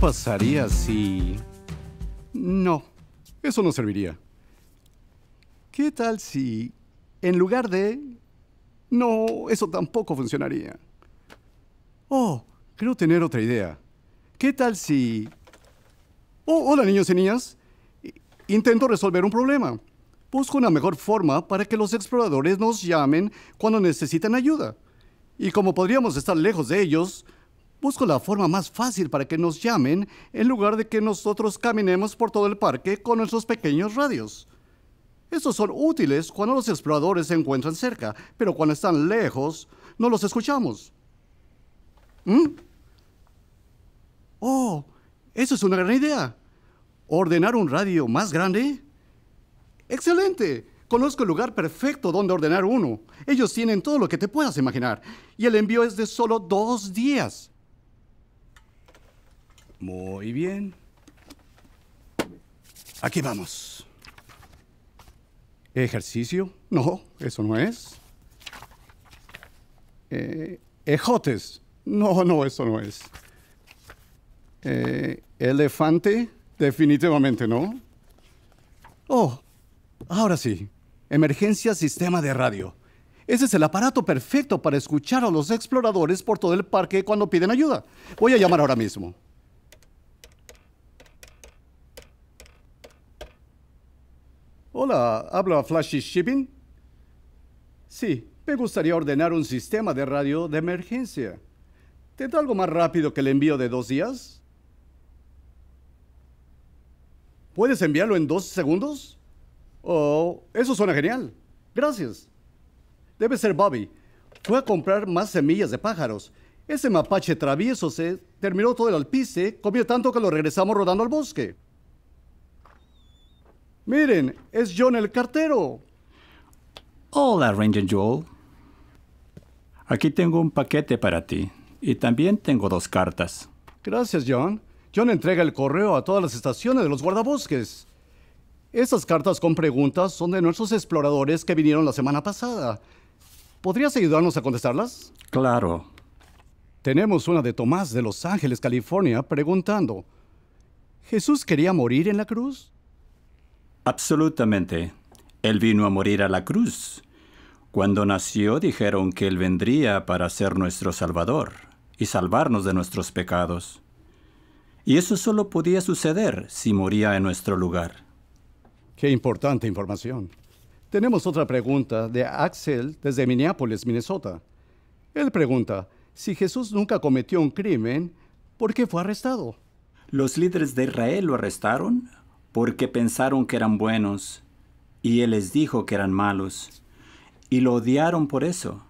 pasaría si... No, eso no serviría. ¿Qué tal si, en lugar de... No, eso tampoco funcionaría. Oh, creo tener otra idea. ¿Qué tal si... Oh, hola niños y niñas. Intento resolver un problema. Busco una mejor forma para que los exploradores nos llamen cuando necesitan ayuda. Y como podríamos estar lejos de ellos, Busco la forma más fácil para que nos llamen en lugar de que nosotros caminemos por todo el parque con nuestros pequeños radios. Estos son útiles cuando los exploradores se encuentran cerca, pero cuando están lejos, no los escuchamos. ¿Mm? Oh, eso es una gran idea. ¿Ordenar un radio más grande? Excelente. Conozco el lugar perfecto donde ordenar uno. Ellos tienen todo lo que te puedas imaginar. Y el envío es de solo dos días. Muy bien. Aquí vamos. ¿Ejercicio? No, eso no es. Eh, ejotes. No, no, eso no es. Eh, elefante, definitivamente no. Oh, ahora sí. Emergencia sistema de radio. Ese es el aparato perfecto para escuchar a los exploradores por todo el parque cuando piden ayuda. Voy a llamar ahora mismo. Hola, ¿habla Flashy Shipping? Sí, me gustaría ordenar un sistema de radio de emergencia. ¿Tendrá algo más rápido que el envío de dos días? ¿Puedes enviarlo en dos segundos? Oh, eso suena genial. Gracias. Debe ser Bobby. Fue a comprar más semillas de pájaros. Ese mapache travieso se terminó todo el alpice, comió tanto que lo regresamos rodando al bosque. Miren, es John el cartero. Hola, Ranger Joel. Aquí tengo un paquete para ti. Y también tengo dos cartas. Gracias, John. John entrega el correo a todas las estaciones de los guardabosques. Estas cartas con preguntas son de nuestros exploradores que vinieron la semana pasada. ¿Podrías ayudarnos a contestarlas? Claro. Tenemos una de Tomás de Los Ángeles, California, preguntando, ¿Jesús quería morir en la cruz? Absolutamente. Él vino a morir a la cruz. Cuando nació dijeron que Él vendría para ser nuestro Salvador y salvarnos de nuestros pecados. Y eso solo podía suceder si moría en nuestro lugar. Qué importante información. Tenemos otra pregunta de Axel desde Minneapolis, Minnesota. Él pregunta, si Jesús nunca cometió un crimen, ¿por qué fue arrestado? Los líderes de Israel lo arrestaron porque pensaron que eran buenos, y él les dijo que eran malos, y lo odiaron por eso.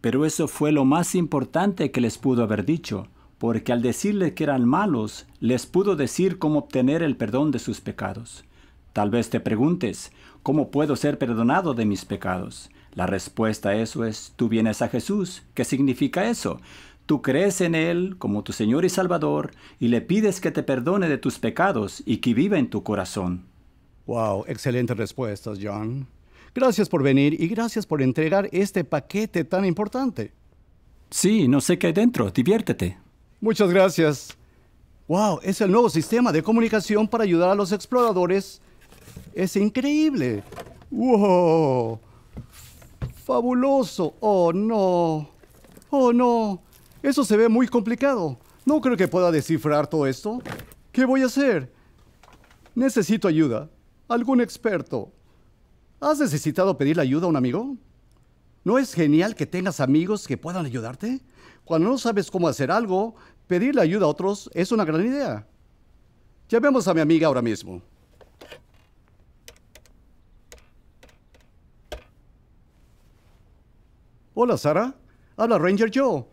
Pero eso fue lo más importante que les pudo haber dicho, porque al decirle que eran malos, les pudo decir cómo obtener el perdón de sus pecados. Tal vez te preguntes, ¿cómo puedo ser perdonado de mis pecados? La respuesta a eso es, tú vienes a Jesús. ¿Qué significa eso? Tú crees en Él como tu Señor y Salvador y le pides que te perdone de tus pecados y que viva en tu corazón. Wow, Excelente respuesta, John. Gracias por venir y gracias por entregar este paquete tan importante. Sí, no sé qué hay dentro. Diviértete. Muchas gracias. Wow, es el nuevo sistema de comunicación para ayudar a los exploradores. Es increíble. Wow. Fabuloso. Oh, no. Oh, no. Eso se ve muy complicado. No creo que pueda descifrar todo esto. ¿Qué voy a hacer? Necesito ayuda. Algún experto. ¿Has necesitado pedir ayuda a un amigo? ¿No es genial que tengas amigos que puedan ayudarte? Cuando no sabes cómo hacer algo, pedirle ayuda a otros es una gran idea. Llamemos a mi amiga ahora mismo. Hola, Sara. Habla Ranger Joe.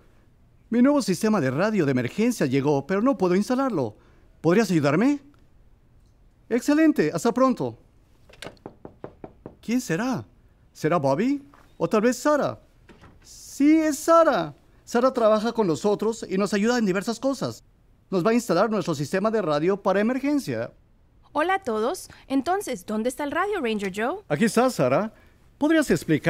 Mi nuevo sistema de radio de emergencia llegó, pero no puedo instalarlo. ¿Podrías ayudarme? Excelente, hasta pronto. ¿Quién será? ¿Será Bobby? ¿O tal vez Sara? Sí, es Sara. Sara trabaja con nosotros y nos ayuda en diversas cosas. Nos va a instalar nuestro sistema de radio para emergencia. Hola a todos. Entonces, ¿dónde está el Radio Ranger Joe? Aquí está, Sara. ¿Podrías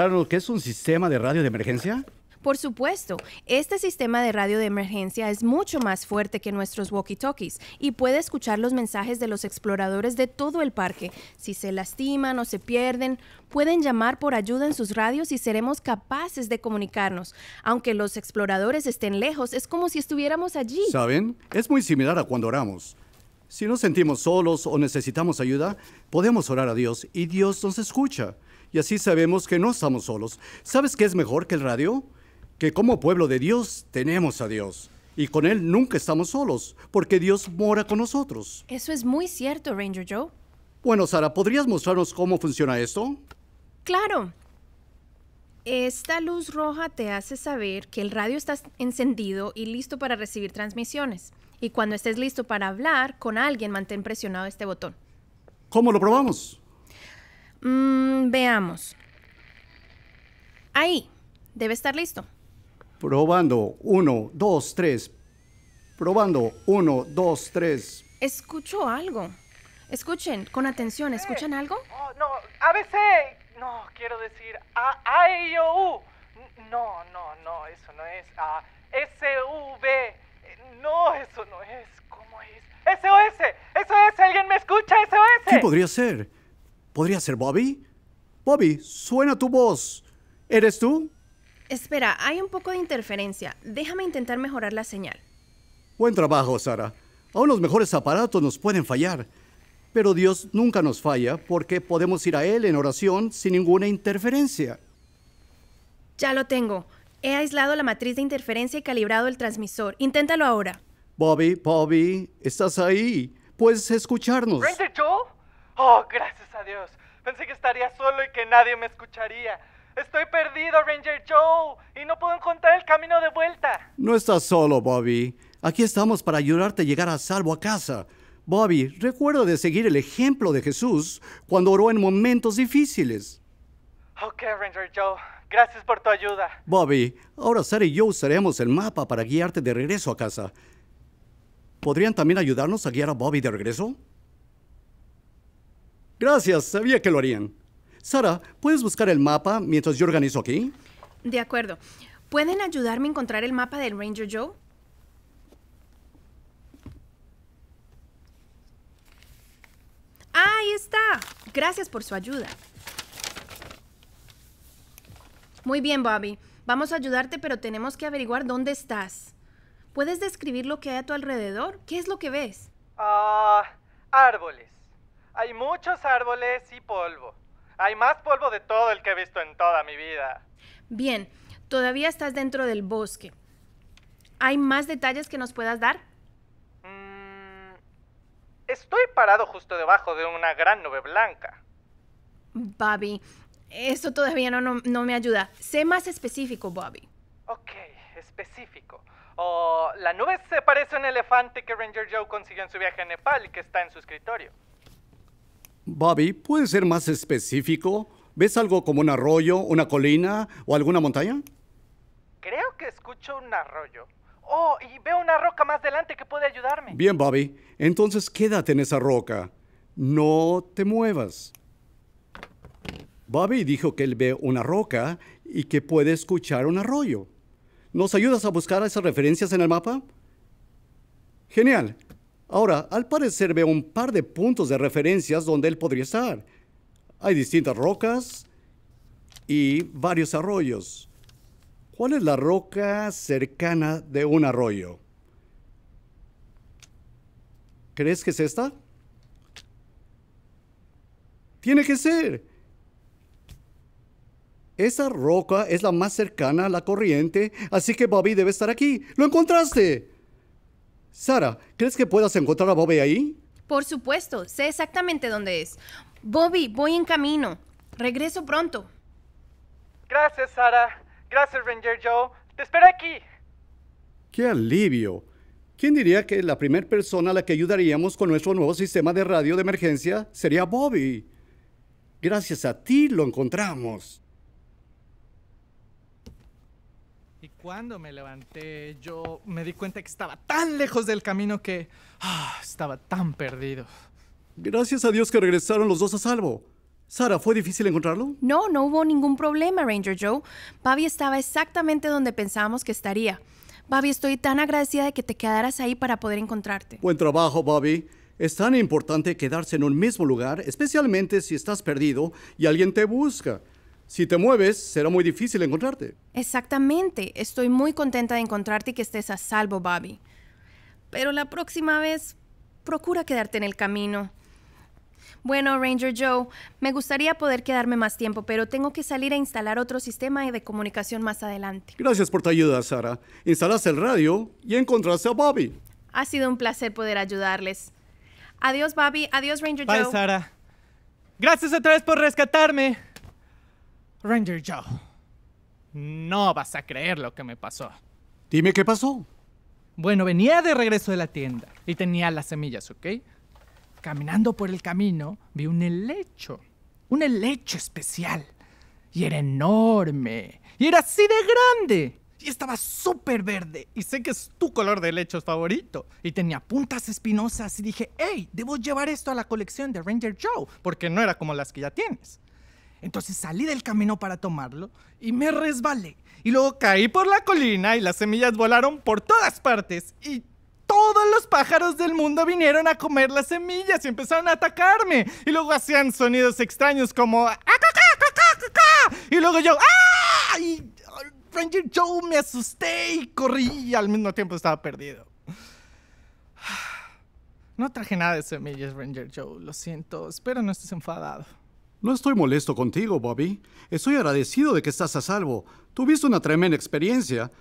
lo que es un sistema de radio de emergencia? Por supuesto, este sistema de radio de emergencia es mucho más fuerte que nuestros walkie-talkies y puede escuchar los mensajes de los exploradores de todo el parque. Si se lastiman o se pierden, pueden llamar por ayuda en sus radios y seremos capaces de comunicarnos. Aunque los exploradores estén lejos, es como si estuviéramos allí. ¿Saben? Es muy similar a cuando oramos. Si nos sentimos solos o necesitamos ayuda, podemos orar a Dios y Dios nos escucha. Y así sabemos que no estamos solos. ¿Sabes qué es mejor que el radio? que como pueblo de Dios tenemos a Dios. Y con Él nunca estamos solos, porque Dios mora con nosotros. Eso es muy cierto, Ranger Joe. Bueno, Sara, ¿podrías mostrarnos cómo funciona esto? Claro. Esta luz roja te hace saber que el radio está encendido y listo para recibir transmisiones. Y cuando estés listo para hablar con alguien, mantén presionado este botón. ¿Cómo lo probamos? Mm, veamos. Ahí, debe estar listo. Probando, uno, dos, tres. Probando, uno, dos, tres. Escucho algo. Escuchen, con atención, ¿escuchan algo? Oh, no, ABC. No, quiero decir A, e, I, O, U. No, no, no, eso no es A. S, U, V. No, eso no es. ¿Cómo es? S-O-S. s alguien me escucha, S-O-S. s ¿Qué podría ser? ¿Podría ser Bobby? Bobby, suena tu voz. ¿Eres tú? Espera, hay un poco de interferencia. Déjame intentar mejorar la señal. Buen trabajo, Sara. Aún los mejores aparatos nos pueden fallar. Pero Dios nunca nos falla porque podemos ir a Él en oración sin ninguna interferencia. Ya lo tengo. He aislado la matriz de interferencia y calibrado el transmisor. Inténtalo ahora. Bobby, Bobby, estás ahí. Puedes escucharnos. Joe. Oh, gracias a Dios. Pensé que estaría solo y que nadie me escucharía. Estoy perdido, Ranger Joe, y no puedo encontrar el camino de vuelta. No estás solo, Bobby. Aquí estamos para ayudarte a llegar a salvo a casa. Bobby, recuerda de seguir el ejemplo de Jesús cuando oró en momentos difíciles. Ok, Ranger Joe. Gracias por tu ayuda. Bobby, ahora Sara y yo usaremos el mapa para guiarte de regreso a casa. ¿Podrían también ayudarnos a guiar a Bobby de regreso? Gracias, sabía que lo harían. Sara, ¿puedes buscar el mapa mientras yo organizo aquí? De acuerdo. ¿Pueden ayudarme a encontrar el mapa del Ranger Joe? ¡Ahí está! Gracias por su ayuda. Muy bien, Bobby. Vamos a ayudarte, pero tenemos que averiguar dónde estás. ¿Puedes describir lo que hay a tu alrededor? ¿Qué es lo que ves? Ah, árboles. Hay muchos árboles y polvo. Hay más polvo de todo el que he visto en toda mi vida. Bien, todavía estás dentro del bosque. ¿Hay más detalles que nos puedas dar? Mm, estoy parado justo debajo de una gran nube blanca. Bobby, eso todavía no, me ayuda. Sé más específico, Bobby. Ok, específico. Oh, la nube se parece a un elefante que Ranger Joe consiguió en su viaje a Nepal y que está en su escritorio. Bobby, ¿puedes ser más específico? ¿Ves algo como un arroyo, una colina o alguna montaña? Creo que escucho un arroyo. Oh, y veo una roca más delante que puede ayudarme. Bien, Bobby. Entonces quédate en esa roca. No te muevas. Bobby dijo que él ve una roca y que puede escuchar un arroyo. ¿Nos ayudas a buscar esas referencias en el mapa? Genial. Ahora, al parecer veo un par de puntos de referencias donde él podría estar. Hay distintas rocas y varios arroyos. ¿Cuál es la roca cercana de un arroyo? ¿Crees que es esta? Tiene que ser. Esa roca es la más cercana a la corriente, así que Bobby debe estar aquí. ¡Lo encontraste! Sara, ¿crees que puedas encontrar a Bobby ahí? Por supuesto, sé exactamente dónde es. Bobby, voy en camino. Regreso pronto. Gracias, Sara. Gracias, Ranger Joe. Te espero aquí. ¡Qué alivio! ¿Quién diría que la primera persona a la que ayudaríamos con nuestro nuevo sistema de radio de emergencia sería Bobby? Gracias a ti lo encontramos. cuando me levanté, yo me di cuenta que estaba tan lejos del camino que ah, estaba tan perdido. Gracias a Dios que regresaron los dos a salvo. Sara, ¿fue difícil encontrarlo? No, no hubo ningún problema, Ranger Joe. Bobby estaba exactamente donde pensábamos que estaría. Bobby, estoy tan agradecida de que te quedaras ahí para poder encontrarte. Buen trabajo, Bobby. Es tan importante quedarse en un mismo lugar, especialmente si estás perdido y alguien te busca. Si te mueves, será muy difícil encontrarte. Exactamente. Estoy muy contenta de encontrarte y que estés a salvo, Bobby. Pero la próxima vez, procura quedarte en el camino. Bueno, Ranger Joe, me gustaría poder quedarme más tiempo, pero tengo que salir a instalar otro sistema de comunicación más adelante. Gracias por tu ayuda, Sara. Instalaste el radio y encontraste a Bobby. Ha sido un placer poder ayudarles. Adiós, Bobby. Adiós, Ranger Joe. Bye, Sara. Gracias otra vez por rescatarme. Ranger Joe, no vas a creer lo que me pasó. Dime qué pasó. Bueno, venía de regreso de la tienda y tenía las semillas, ¿ok? Caminando por el camino vi un helecho, un helecho especial. Y era enorme, y era así de grande, y estaba súper verde. Y sé que es tu color de helechos favorito. Y tenía puntas espinosas y dije, hey, debo llevar esto a la colección de Ranger Joe, porque no era como las que ya tienes. Entonces salí del camino para tomarlo y me resbalé. Y luego caí por la colina y las semillas volaron por todas partes. Y todos los pájaros del mundo vinieron a comer las semillas y empezaron a atacarme. Y luego hacían sonidos extraños como... Ah, y luego yo... ¡Ah! Y Ranger Joe me asusté y corrí y al mismo tiempo estaba perdido. No traje nada de semillas, Ranger Joe. Lo siento. Espero no estés enfadado. No estoy molesto contigo, Bobby. Estoy agradecido de que estás a salvo. Tuviste una tremenda experiencia.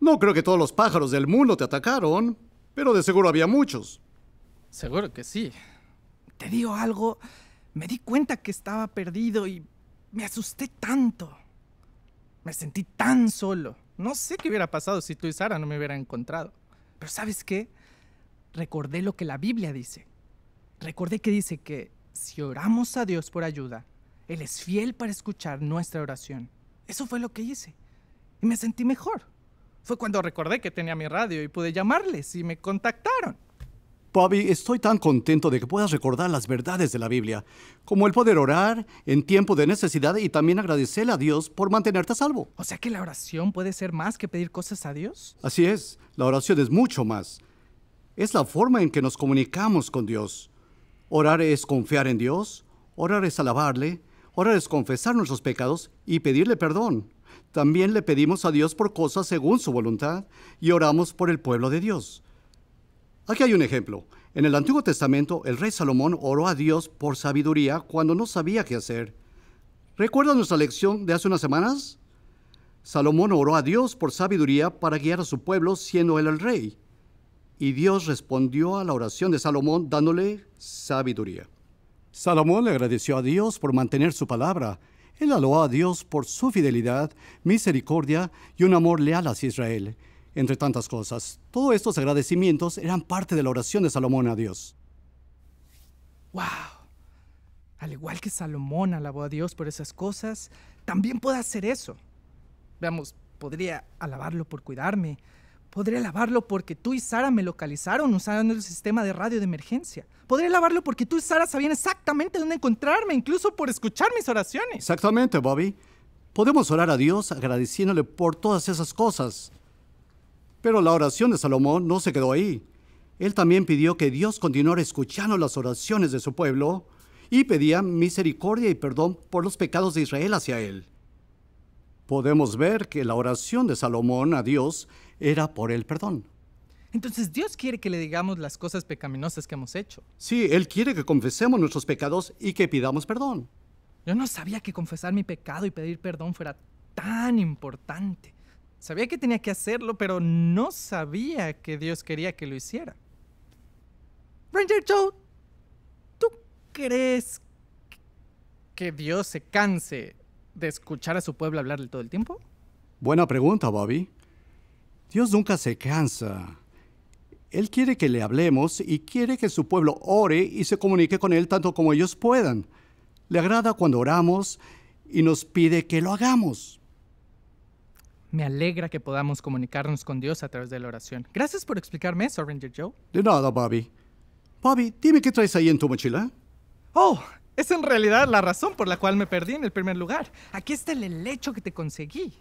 No creo que todos los pájaros del mundo te atacaron, pero de seguro había muchos. Seguro que sí. Te digo algo, me di cuenta que estaba perdido y me asusté tanto. Me sentí tan solo. No sé qué hubiera pasado si tú y Sara no me hubieran encontrado. Pero sabes qué? Recordé lo que la Biblia dice. Recordé que dice que si oramos a Dios por ayuda, Él es fiel para escuchar nuestra oración. Eso fue lo que hice. Y me sentí mejor. Fue cuando recordé que tenía mi radio y pude llamarles y me contactaron. Bobby, estoy tan contento de que puedas recordar las verdades de la Biblia, como el poder orar en tiempo de necesidad y también agradecerle a Dios por mantenerte a salvo. O sea que la oración puede ser más que pedir cosas a Dios. Así es, la oración es mucho más. Es la forma en que nos comunicamos con Dios. Orar es confiar en Dios, orar es alabarle, orar es confesar nuestros pecados y pedirle perdón. También le pedimos a Dios por cosas según su voluntad y oramos por el pueblo de Dios. Aquí hay un ejemplo. En el Antiguo Testamento, el rey Salomón oró a Dios por sabiduría cuando no sabía qué hacer. ¿Recuerdan nuestra lección de hace unas semanas? Salomón oró a Dios por sabiduría para guiar a su pueblo siendo él el rey. Y Dios respondió a la oración de Salomón dándole sabiduría. Salomón le agradeció a Dios por mantener su palabra. Él alabó a Dios por su fidelidad, misericordia y un amor leal hacia Israel, entre tantas cosas. Todos estos agradecimientos eran parte de la oración de Salomón a Dios. ¡Wow! Al igual que Salomón alabó a Dios por esas cosas, también puedo hacer eso. Veamos, podría alabarlo por cuidarme, Podré lavarlo porque tú y Sara me localizaron usando el sistema de radio de emergencia. Podré lavarlo porque tú y Sara sabían exactamente dónde encontrarme, incluso por escuchar mis oraciones. Exactamente, Bobby. Podemos orar a Dios agradeciéndole por todas esas cosas. Pero la oración de Salomón no se quedó ahí. Él también pidió que Dios continuara escuchando las oraciones de su pueblo y pedía misericordia y perdón por los pecados de Israel hacia él. Podemos ver que la oración de Salomón a Dios era por el perdón. Entonces Dios quiere que le digamos las cosas pecaminosas que hemos hecho. Sí, Él quiere que confesemos nuestros pecados y que pidamos perdón. Yo no sabía que confesar mi pecado y pedir perdón fuera tan importante. Sabía que tenía que hacerlo, pero no sabía que Dios quería que lo hiciera. Ranger Joe, ¿tú crees que Dios se canse de escuchar a su pueblo hablarle todo el tiempo? Buena pregunta, Bobby. Dios nunca se cansa. Él quiere que le hablemos y quiere que su pueblo ore y se comunique con Él tanto como ellos puedan. Le agrada cuando oramos y nos pide que lo hagamos. Me alegra que podamos comunicarnos con Dios a través de la oración. Gracias por explicarme eso, Ranger Joe. De nada, Bobby. Bobby, dime qué traes ahí en tu mochila. Oh, es en realidad la razón por la cual me perdí en el primer lugar. Aquí está el helecho que te conseguí.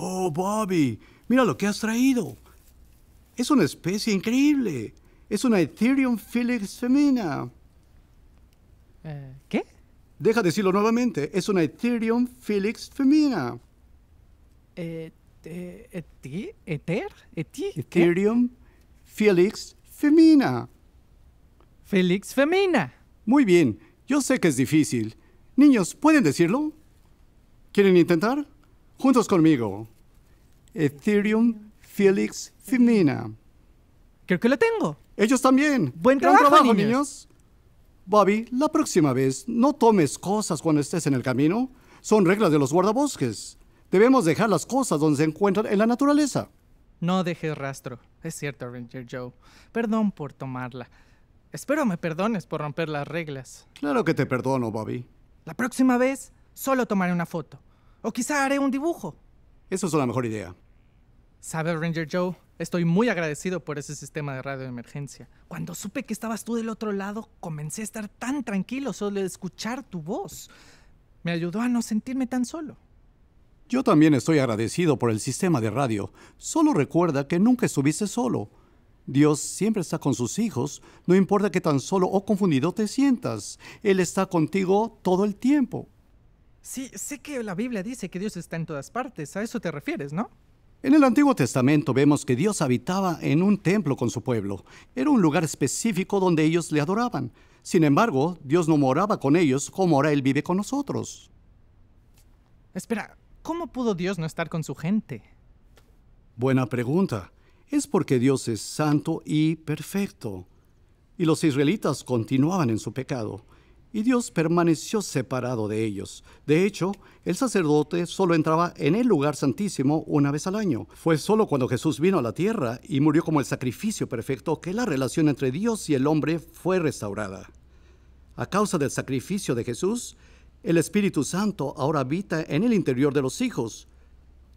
Oh, Bobby, mira lo que has traído. Es una especie increíble. Es una Ethereum Felix femina. Eh, ¿Qué? Deja decirlo nuevamente. Es una Ethereum Felix femina. Eh, eh, Ethereum Felix femina. Felix femina. Muy bien. Yo sé que es difícil. Niños, ¿pueden decirlo? ¿Quieren intentar? Juntos conmigo. Ethereum Felix Femina. Creo que lo tengo. Ellos también. Buen trabajo, niños. niños. Bobby, la próxima vez no tomes cosas cuando estés en el camino. Son reglas de los guardabosques. Debemos dejar las cosas donde se encuentran en la naturaleza. No dejes rastro. Es cierto, Ranger Joe. Perdón por tomarla. Espero me perdones por romper las reglas. Claro que te perdono, Bobby. La próxima vez, solo tomaré una foto. O quizá haré un dibujo. Eso es la mejor idea. ¿Sabes, Ranger Joe? Estoy muy agradecido por ese sistema de radio de emergencia. Cuando supe que estabas tú del otro lado, comencé a estar tan tranquilo solo de escuchar tu voz. Me ayudó a no sentirme tan solo. Yo también estoy agradecido por el sistema de radio. Solo recuerda que nunca estuviste solo. Dios siempre está con sus hijos, no importa que tan solo o confundido te sientas. Él está contigo todo el tiempo. Sí, sé que la Biblia dice que Dios está en todas partes, a eso te refieres, ¿no? En el Antiguo Testamento vemos que Dios habitaba en un templo con su pueblo. Era un lugar específico donde ellos le adoraban. Sin embargo, Dios no moraba con ellos como ahora Él vive con nosotros. Espera, ¿cómo pudo Dios no estar con su gente? Buena pregunta. Es porque Dios es santo y perfecto. Y los israelitas continuaban en su pecado y Dios permaneció separado de ellos. De hecho, el sacerdote solo entraba en el lugar santísimo una vez al año. Fue solo cuando Jesús vino a la tierra y murió como el sacrificio perfecto que la relación entre Dios y el hombre fue restaurada. A causa del sacrificio de Jesús, el Espíritu Santo ahora habita en el interior de los hijos.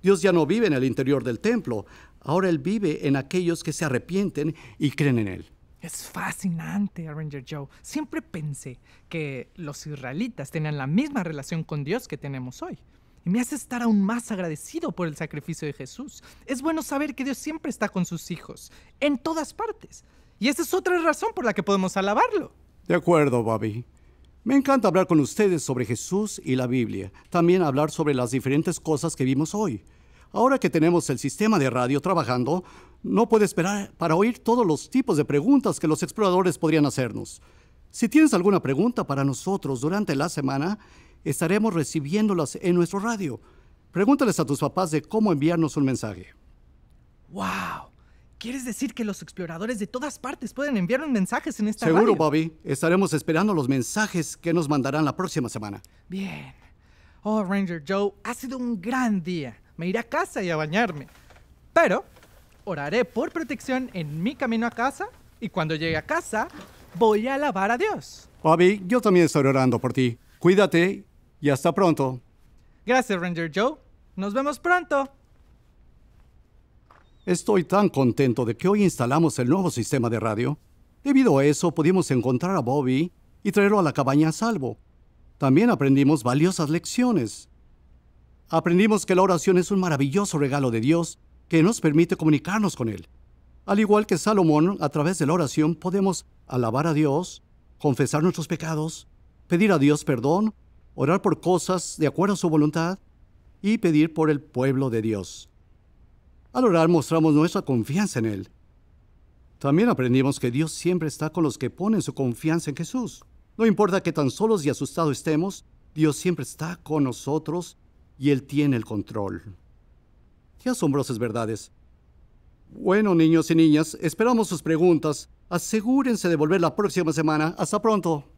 Dios ya no vive en el interior del templo, ahora Él vive en aquellos que se arrepienten y creen en Él. Es fascinante, Ranger Joe. Siempre pensé que los israelitas tenían la misma relación con Dios que tenemos hoy. Y me hace estar aún más agradecido por el sacrificio de Jesús. Es bueno saber que Dios siempre está con sus hijos, en todas partes. Y esa es otra razón por la que podemos alabarlo. De acuerdo, Bobby. Me encanta hablar con ustedes sobre Jesús y la Biblia. También hablar sobre las diferentes cosas que vimos hoy. Ahora que tenemos el sistema de radio trabajando, no puede esperar para oír todos los tipos de preguntas que los exploradores podrían hacernos. Si tienes alguna pregunta para nosotros durante la semana, estaremos recibiéndolas en nuestro radio. Pregúntales a tus papás de cómo enviarnos un mensaje. ¡Wow! ¿Quieres decir que los exploradores de todas partes pueden enviar mensajes en esta Seguro, Bobby. Estaremos esperando los mensajes que nos mandarán la próxima semana. Bien. Oh, Ranger Joe, ha sido un gran día. Me iré a casa y a bañarme. Pero oraré por protección en mi camino a casa y cuando llegue a casa voy a alabar a Dios. Bobby, yo también estoy orando por ti. Cuídate y hasta pronto. Gracias, Ranger Joe. Nos vemos pronto. Estoy tan contento de que hoy instalamos el nuevo sistema de radio. Debido a eso, pudimos encontrar a Bobby y traerlo a la cabaña a salvo. También aprendimos valiosas lecciones. Aprendimos que la oración es un maravilloso regalo de Dios que nos permite comunicarnos con Él. Al igual que Salomón, a través de la oración podemos alabar a Dios, confesar nuestros pecados, pedir a Dios perdón, orar por cosas de acuerdo a su voluntad y pedir por el pueblo de Dios. Al orar mostramos nuestra confianza en Él. También aprendimos que Dios siempre está con los que ponen su confianza en Jesús. No importa que tan solos y asustados estemos, Dios siempre está con nosotros y Él tiene el control. ¡Qué asombrosas verdades! Bueno, niños y niñas, esperamos sus preguntas. Asegúrense de volver la próxima semana. Hasta pronto.